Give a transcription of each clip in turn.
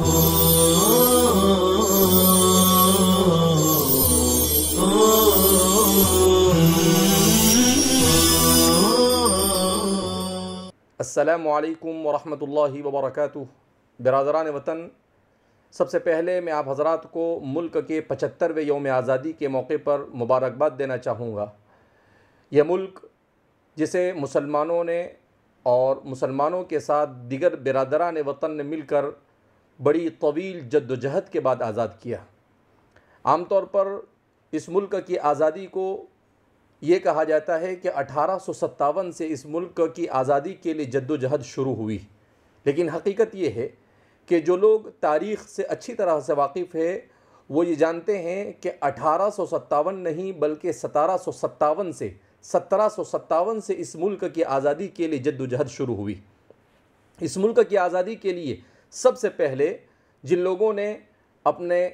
السلام علیکم ورحمۃ اللہ وبرکاتہ برادران وطن سب سے پہلے میں آپ حضرات کو ملک کے پچہترویں یوم آزادی کے موقع پر مبارکباد دینا چاہوں گا یہ ملک جسے مسلمانوں نے اور مسلمانوں کے ساتھ دیگر برادران وطن نے مل کر بڑی طویل جد و جہد کے بعد آزاد کیا عام طور پر اس ملک کی آزادی کو یہ کہا جاتا ہے کہ اٹھارہ سو ستاون سے اس ملک کی آزادی کے لیے جد و جہد شروع ہوئی لیکن حقیقت یہ ہے کہ جو لوگ تاریخ سے اچھی طرح سے واقف ہے وہ یہ جانتے ہیں کہ اٹھارہ سو ستاون نہیں بلکہ ستارہ سو ستاون سے سترہ سو ستاون سے اس ملک کی آزادی کے لیے جد و جہد شروع ہوئی اس ملک کی آزادی کے لیے سب سے پہلے جن لوگوں نے اپنے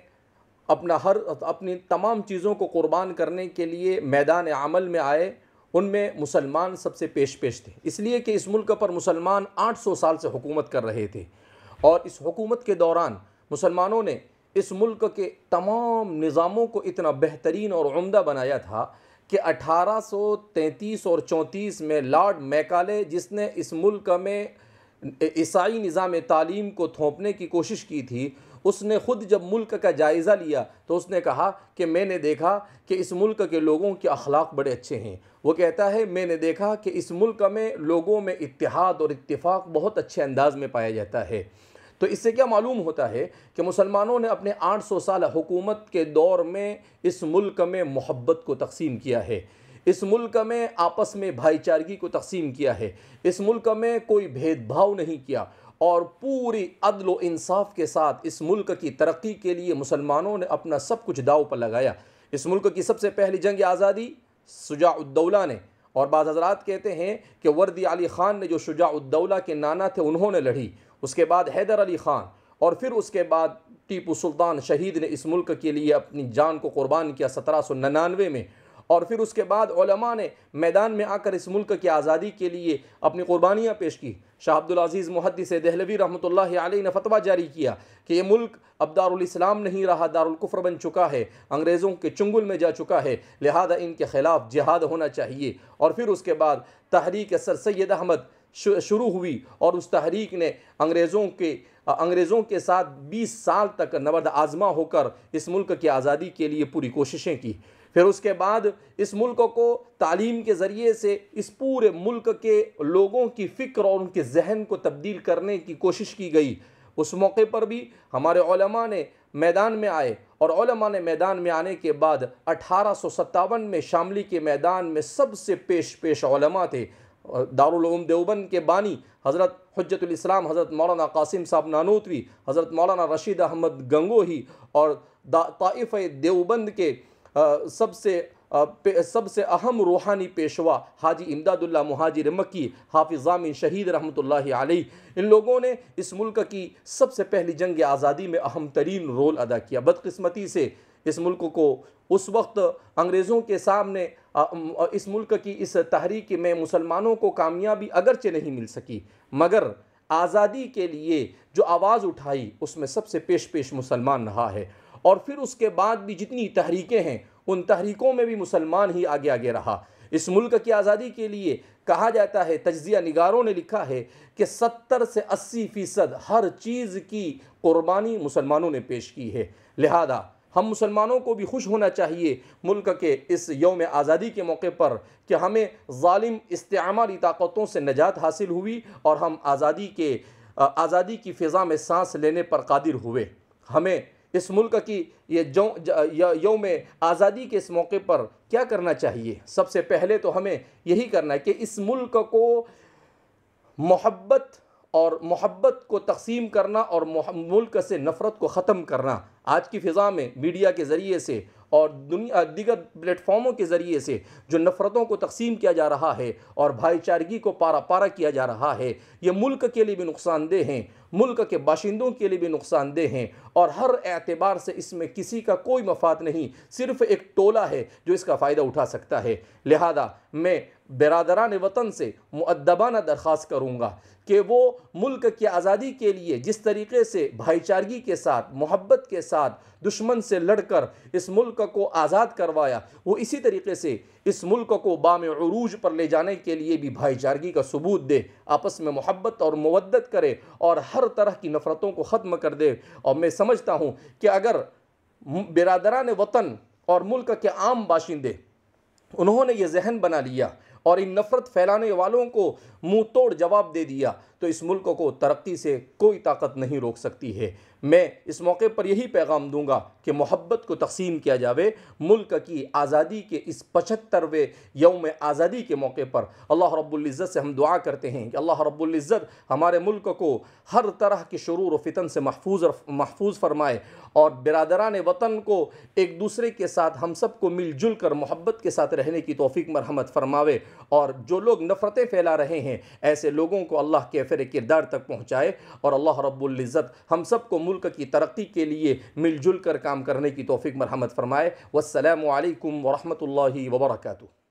اپنا ہر اپنی تمام چیزوں کو قربان کرنے کے لیے میدان عمل میں آئے ان میں مسلمان سب سے پیش پیش تھے اس لیے کہ اس ملک پر مسلمان آٹھ سو سال سے حکومت کر رہے تھے اور اس حکومت کے دوران مسلمانوں نے اس ملک کے تمام نظاموں کو اتنا بہترین اور عمدہ بنایا تھا کہ اٹھارہ سو تینتیس اور چونتیس میں لارڈ میکالے جس نے اس ملک میں عیسائی نظام تعلیم کو تھوپنے کی کوشش کی تھی اس نے خود جب ملک کا جائزہ لیا تو اس نے کہا کہ میں نے دیکھا کہ اس ملک کے لوگوں کے اخلاق بڑے اچھے ہیں وہ کہتا ہے میں نے دیکھا کہ اس ملک میں لوگوں میں اتحاد اور اتفاق بہت اچھے انداز میں پایا جاتا ہے تو اس سے کیا معلوم ہوتا ہے کہ مسلمانوں نے اپنے آٹھ سو سال حکومت کے دور میں اس ملک میں محبت کو تقسیم کیا ہے اس ملک میں آپس میں بھائی چارگی کو تقسیم کیا ہے اس ملک میں کوئی بھید بھاؤ نہیں کیا اور پوری عدل و انصاف کے ساتھ اس ملک کی ترقی کے لیے مسلمانوں نے اپنا سب کچھ داؤ پر لگایا اس ملک کی سب سے پہلی جنگ آزادی سجاع الدولہ نے اور بعض حضرات کہتے ہیں کہ وردی علی خان نے جو شجاع الدولہ کے نانا تھے انہوں نے لڑھی اس کے بعد حیدر علی خان اور پھر اس کے بعد ٹیپو سلطان شہید نے اس ملک کے لیے اپنی جان کو قربان کیا سترہ سو ننانوے میں اور پھر اس کے بعد علماء نے میدان میں آ کر اس ملک کی آزادی کے لیے اپنی قربانیاں پیش کی شاہ عبدالعزیز محدث دہلوی رحمۃ اللہ علیہ نے فتویٰ جاری کیا کہ یہ ملک اب دارالاسلام نہیں رہا الکفر بن چکا ہے انگریزوں کے چنگل میں جا چکا ہے لہذا ان کے خلاف جہاد ہونا چاہیے اور پھر اس کے بعد تحریک سر سید احمد شروع ہوئی اور اس تحریک نے انگریزوں کے انگریزوں کے ساتھ بیس سال تک نبرد آزما ہو کر اس ملک کی آزادی کے لیے پوری کوششیں کی پھر اس کے بعد اس ملک کو تعلیم کے ذریعے سے اس پورے ملک کے لوگوں کی فکر اور ان کے ذہن کو تبدیل کرنے کی کوشش کی گئی اس موقع پر بھی ہمارے علماء نے میدان میں آئے اور علماء نے میدان میں آنے کے بعد اٹھارہ سو ستاون میں شاملی کے میدان میں سب سے پیش پیش علماء تھے دارالعلوم دیوبند کے بانی حضرت حجت الاسلام حضرت مولانا قاسم صاحب نانوتوی حضرت مولانا رشید احمد گنگو ہی اور طائف دیوبند کے سب سے سب سے اہم روحانی پیشوا حاجی امداد اللہ مہاجر مکی حافظ ضامن شہید رحمۃ اللہ علیہ ان لوگوں نے اس ملک کی سب سے پہلی جنگ آزادی میں اہم ترین رول ادا کیا بدقسمتی سے اس ملک کو اس وقت انگریزوں کے سامنے اس ملک کی اس تحریک میں مسلمانوں کو کامیابی اگرچہ نہیں مل سکی مگر آزادی کے لیے جو آواز اٹھائی اس میں سب سے پیش پیش مسلمان رہا ہے اور پھر اس کے بعد بھی جتنی تحریکیں ہیں ان تحریکوں میں بھی مسلمان ہی آگے آگے رہا اس ملک کی آزادی کے لیے کہا جاتا ہے تجزیہ نگاروں نے لکھا ہے کہ ستر سے اسی فیصد ہر چیز کی قربانی مسلمانوں نے پیش کی ہے لہذا ہم مسلمانوں کو بھی خوش ہونا چاہیے ملک کے اس یوم آزادی کے موقع پر کہ ہمیں ظالم استعمالی طاقتوں سے نجات حاصل ہوئی اور ہم آزادی کے آزادی کی فضا میں سانس لینے پر قادر ہوئے ہمیں اس ملک کی یہ یوم آزادی کے اس موقع پر کیا کرنا چاہیے سب سے پہلے تو ہمیں یہی کرنا ہے کہ اس ملک کو محبت اور محبت کو تقسیم کرنا اور ملک سے نفرت کو ختم کرنا آج کی فضا میں میڈیا کے ذریعے سے اور دنیا دیگر فارموں کے ذریعے سے جو نفرتوں کو تقسیم کیا جا رہا ہے اور بھائی چارگی کو پارا پارا کیا جا رہا ہے یہ ملک کے لیے بھی نقصان دہ ہیں ملک کے باشندوں کے لیے بھی نقصان دہ ہیں اور ہر اعتبار سے اس میں کسی کا کوئی مفاد نہیں صرف ایک ٹولہ ہے جو اس کا فائدہ اٹھا سکتا ہے لہذا میں برادران وطن سے معدبانہ درخواست کروں گا کہ وہ ملک کی آزادی کے لیے جس طریقے سے بھائی چارگی کے ساتھ محبت کے ساتھ دشمن سے لڑ کر اس ملک کو آزاد کروایا وہ اسی طریقے سے اس ملک کو بام عروج پر لے جانے کے لیے بھی بھائی چارگی کا ثبوت دے آپس میں محبت اور مودت کرے اور ہر ہر طرح کی نفرتوں کو ختم کر دے اور میں سمجھتا ہوں کہ اگر برادران وطن اور ملک کے عام باشندے انہوں نے یہ ذہن بنا لیا اور ان نفرت پھیلانے والوں کو منہ توڑ جواب دے دیا تو اس ملک کو ترقی سے کوئی طاقت نہیں روک سکتی ہے میں اس موقع پر یہی پیغام دوں گا کہ محبت کو تقسیم کیا جاوے ملک کی آزادی کے اس پچھتروے یوم آزادی کے موقع پر اللہ رب العزت سے ہم دعا کرتے ہیں کہ اللہ رب العزت ہمارے ملک کو ہر طرح کے شرور و فتن سے محفوظ محفوظ فرمائے اور برادران وطن کو ایک دوسرے کے ساتھ ہم سب کو مل جل کر محبت کے ساتھ رہنے کی توفیق مرحمت فرماوے اور جو لوگ نفرتیں پھیلا رہے ہیں ایسے لوگوں کو اللہ کے کردار تک پہنچائے اور اللہ رب العزت ہم سب کو ملک کی ترقی کے لیے مل جل کر کام کرنے کی توفیق مرحمت فرمائے والسلام علیکم ورحمۃ اللہ وبرکاتہ